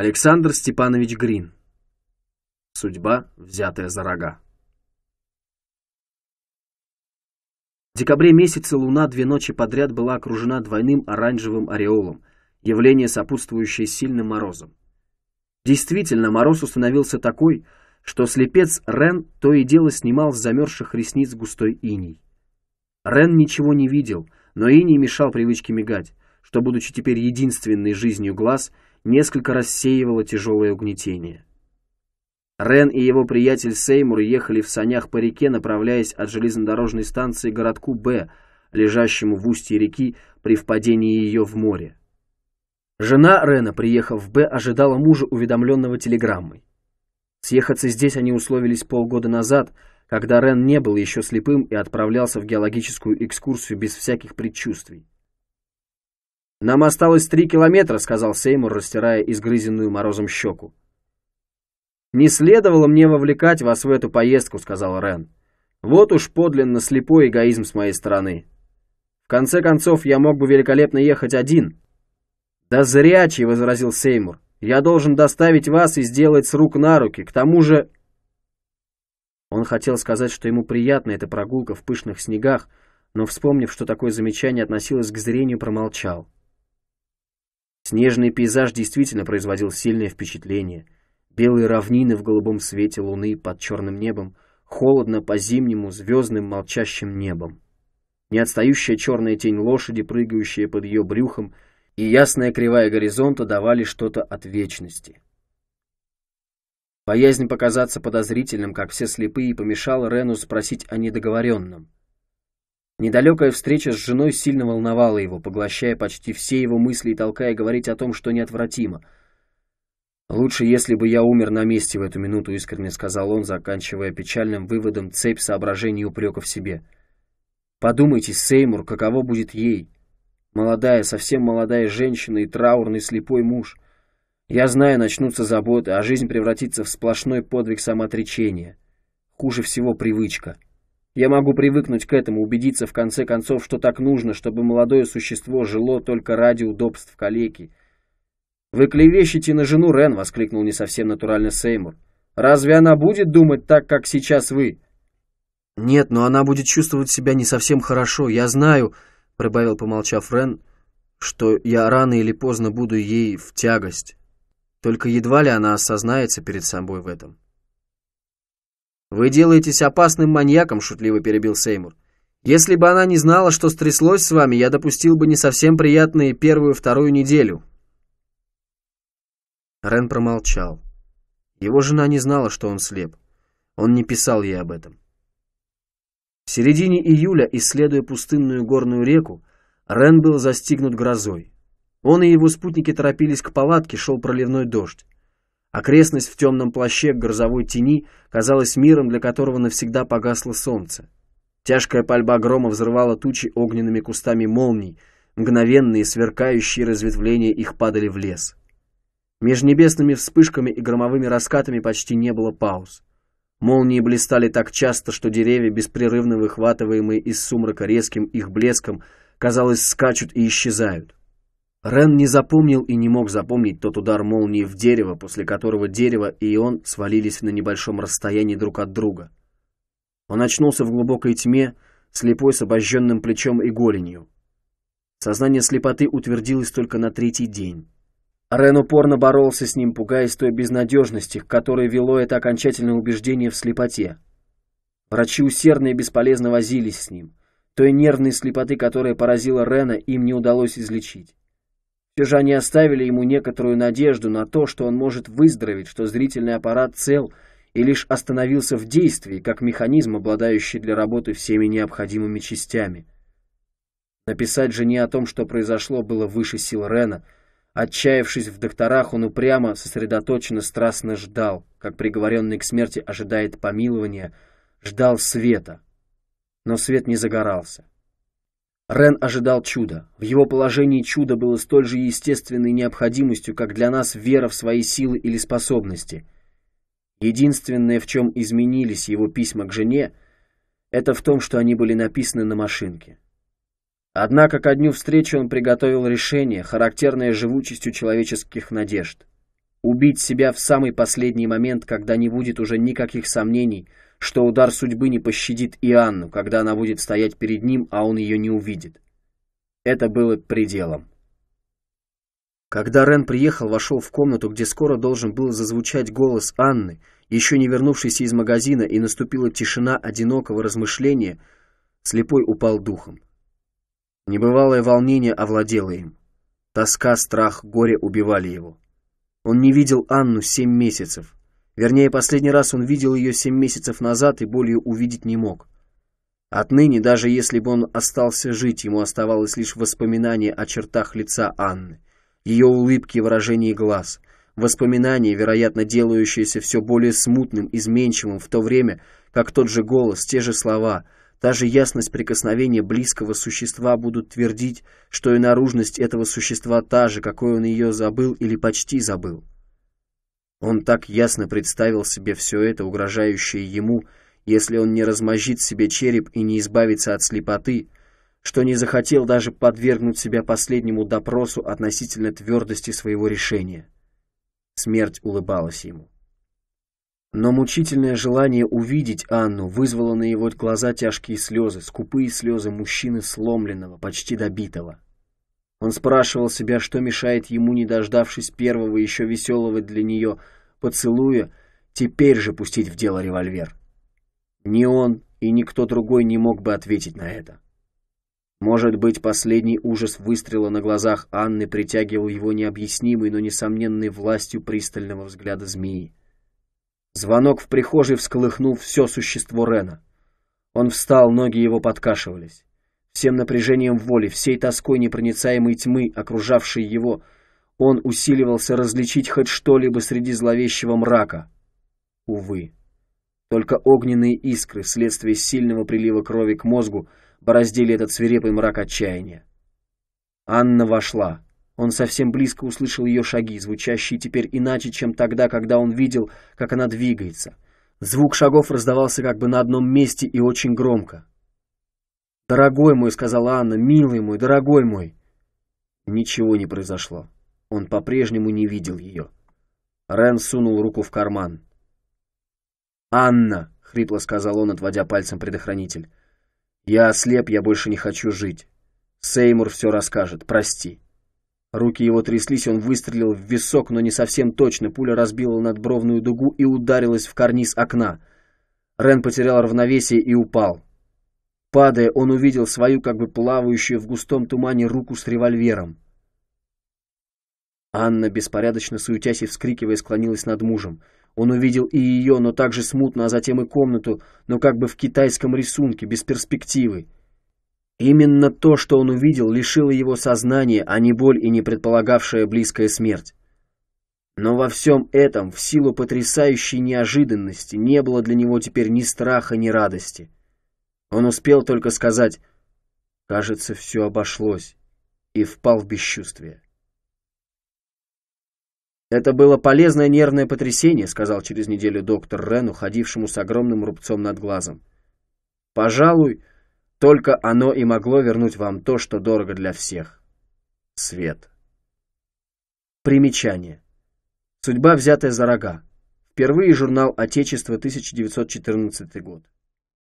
Александр Степанович Грин. Судьба, взятая за рога. В декабре месяце луна две ночи подряд была окружена двойным оранжевым ореолом, явление, сопутствующее сильным морозом. Действительно, мороз установился такой, что слепец Рен то и дело снимал с замерзших ресниц густой иней. Рен ничего не видел, но иней мешал привычке мигать, что, будучи теперь единственной жизнью глаз – несколько рассеивало тяжелое угнетение. Рен и его приятель Сеймур ехали в санях по реке, направляясь от железнодорожной станции к городку Б, лежащему в устье реки при впадении ее в море. Жена Рена, приехав в Б, ожидала мужа, уведомленного телеграммой. Съехаться здесь они условились полгода назад, когда Рен не был еще слепым и отправлялся в геологическую экскурсию без всяких предчувствий. «Нам осталось три километра», — сказал Сеймур, растирая изгрызенную морозом щеку. «Не следовало мне вовлекать вас в эту поездку», — сказал Рен. «Вот уж подлинно слепой эгоизм с моей стороны. В конце концов, я мог бы великолепно ехать один». «Да зрячий», — возразил Сеймур. «Я должен доставить вас и сделать с рук на руки. К тому же...» Он хотел сказать, что ему приятна эта прогулка в пышных снегах, но, вспомнив, что такое замечание относилось к зрению, промолчал. Снежный пейзаж действительно производил сильное впечатление. Белые равнины в голубом свете луны под черным небом, холодно по-зимнему звездным молчащим небом. Неотстающая черная тень лошади, прыгающая под ее брюхом, и ясная кривая горизонта давали что-то от вечности. Боязнь показаться подозрительным, как все слепые, помешала Рену спросить о недоговоренном. Недалекая встреча с женой сильно волновала его, поглощая почти все его мысли и толкая говорить о том, что неотвратимо. «Лучше, если бы я умер на месте в эту минуту», — искренне сказал он, заканчивая печальным выводом цепь соображений и упреков себе. «Подумайте, Сеймур, каково будет ей? Молодая, совсем молодая женщина и траурный слепой муж. Я знаю, начнутся заботы, а жизнь превратится в сплошной подвиг самоотречения. Хуже всего привычка». Я могу привыкнуть к этому, убедиться в конце концов, что так нужно, чтобы молодое существо жило только ради удобств калеки. «Вы клевещете на жену Рен!» — воскликнул не совсем натурально Сеймур. «Разве она будет думать так, как сейчас вы?» «Нет, но она будет чувствовать себя не совсем хорошо. Я знаю», — прибавил, помолчав Рен, — «что я рано или поздно буду ей в тягость. Только едва ли она осознается перед собой в этом». «Вы делаетесь опасным маньяком», — шутливо перебил Сеймур. «Если бы она не знала, что стряслось с вами, я допустил бы не совсем приятные первую-вторую неделю». Рен промолчал. Его жена не знала, что он слеп. Он не писал ей об этом. В середине июля, исследуя пустынную горную реку, Рен был застигнут грозой. Он и его спутники торопились к палатке, шел проливной дождь. Окрестность в темном плаще грозовой тени казалась миром, для которого навсегда погасло солнце. Тяжкая пальба грома взрывала тучи огненными кустами молний, мгновенные сверкающие разветвления их падали в лес. Меж небесными вспышками и громовыми раскатами почти не было пауз. Молнии блистали так часто, что деревья, беспрерывно выхватываемые из сумрака резким их блеском, казалось, скачут и исчезают. Рен не запомнил и не мог запомнить тот удар молнии в дерево, после которого дерево и он свалились на небольшом расстоянии друг от друга. Он очнулся в глубокой тьме, слепой с обожженным плечом и голенью. Сознание слепоты утвердилось только на третий день. Рен упорно боролся с ним, пугаясь той безнадежности, к которой вело это окончательное убеждение в слепоте. Врачи усердно и бесполезно возились с ним. Той нервной слепоты, которая поразила Рена, им не удалось излечить. Все же они оставили ему некоторую надежду на то, что он может выздороветь, что зрительный аппарат цел и лишь остановился в действии, как механизм, обладающий для работы всеми необходимыми частями. Написать жене о том, что произошло, было выше сил Рена. Отчаявшись в докторах, он упрямо, сосредоточенно, страстно ждал, как приговоренный к смерти ожидает помилования, ждал света. Но свет не загорался. Рен ожидал чуда. В его положении чудо было столь же естественной необходимостью, как для нас вера в свои силы или способности. Единственное, в чем изменились его письма к жене, это в том, что они были написаны на машинке. Однако ко дню встречи он приготовил решение, характерное живучестью человеческих надежд. Убить себя в самый последний момент, когда не будет уже никаких сомнений – что удар судьбы не пощадит и Анну, когда она будет стоять перед ним, а он ее не увидит. Это было пределом. Когда Рен приехал, вошел в комнату, где скоро должен был зазвучать голос Анны, еще не вернувшейся из магазина, и наступила тишина одинокого размышления, слепой упал духом. Небывалое волнение овладело им. Тоска, страх, горе убивали его. Он не видел Анну семь месяцев. Вернее, последний раз он видел ее семь месяцев назад и более увидеть не мог. Отныне, даже если бы он остался жить, ему оставалось лишь воспоминание о чертах лица Анны, ее улыбке и выражении глаз, воспоминание, вероятно, делающееся все более смутным, изменчивым в то время, как тот же голос, те же слова, та же ясность прикосновения близкого существа будут твердить, что и наружность этого существа та же, какой он ее забыл или почти забыл. Он так ясно представил себе все это, угрожающее ему, если он не размозжит себе череп и не избавится от слепоты, что не захотел даже подвергнуть себя последнему допросу относительно твердости своего решения. Смерть улыбалась ему. Но мучительное желание увидеть Анну вызвало на его глаза тяжкие слезы, скупые слезы мужчины сломленного, почти добитого. Он спрашивал себя, что мешает ему, не дождавшись первого еще веселого для нее поцелуя, теперь же пустить в дело револьвер. Ни он и никто другой не мог бы ответить на это. Может быть, последний ужас выстрела на глазах Анны притягивал его необъяснимой, но несомненной властью пристального взгляда змеи. Звонок в прихожей всколыхнул все существо Рена. Он встал, ноги его подкашивались. Всем напряжением воли, всей тоской непроницаемой тьмы, окружавшей его, он усиливался различить хоть что-либо среди зловещего мрака. Увы. Только огненные искры вследствие сильного прилива крови к мозгу бороздили этот свирепый мрак отчаяния. Анна вошла. Он совсем близко услышал ее шаги, звучащие теперь иначе, чем тогда, когда он видел, как она двигается. Звук шагов раздавался как бы на одном месте и очень громко. «Дорогой мой», — сказала Анна, — «милый мой, дорогой мой». Ничего не произошло. Он по-прежнему не видел ее. Рен сунул руку в карман. «Анна», — хрипло сказал он, отводя пальцем предохранитель, — «я ослеп, я больше не хочу жить. Сеймур все расскажет, прости». Руки его тряслись, он выстрелил в висок, но не совсем точно. Пуля разбила надбровную дугу и ударилась в карниз окна. Рен потерял равновесие и упал. Падая, он увидел свою как бы плавающую в густом тумане руку с револьвером. Анна, беспорядочно суетясь и вскрикивая, склонилась над мужем. Он увидел и ее, но также смутно, а затем и комнату, но как бы в китайском рисунке, без перспективы. Именно то, что он увидел, лишило его сознания, а не боль и не предполагавшая близкая смерть. Но во всем этом, в силу потрясающей неожиданности, не было для него теперь ни страха, ни радости. Он успел только сказать «Кажется, все обошлось» и впал в бесчувствие. «Это было полезное нервное потрясение», — сказал через неделю доктор Рен, уходившему с огромным рубцом над глазом. «Пожалуй, только оно и могло вернуть вам то, что дорого для всех. Свет». Примечание. Судьба, взятая за рога. Впервые журнал «Отечество», 1914 год.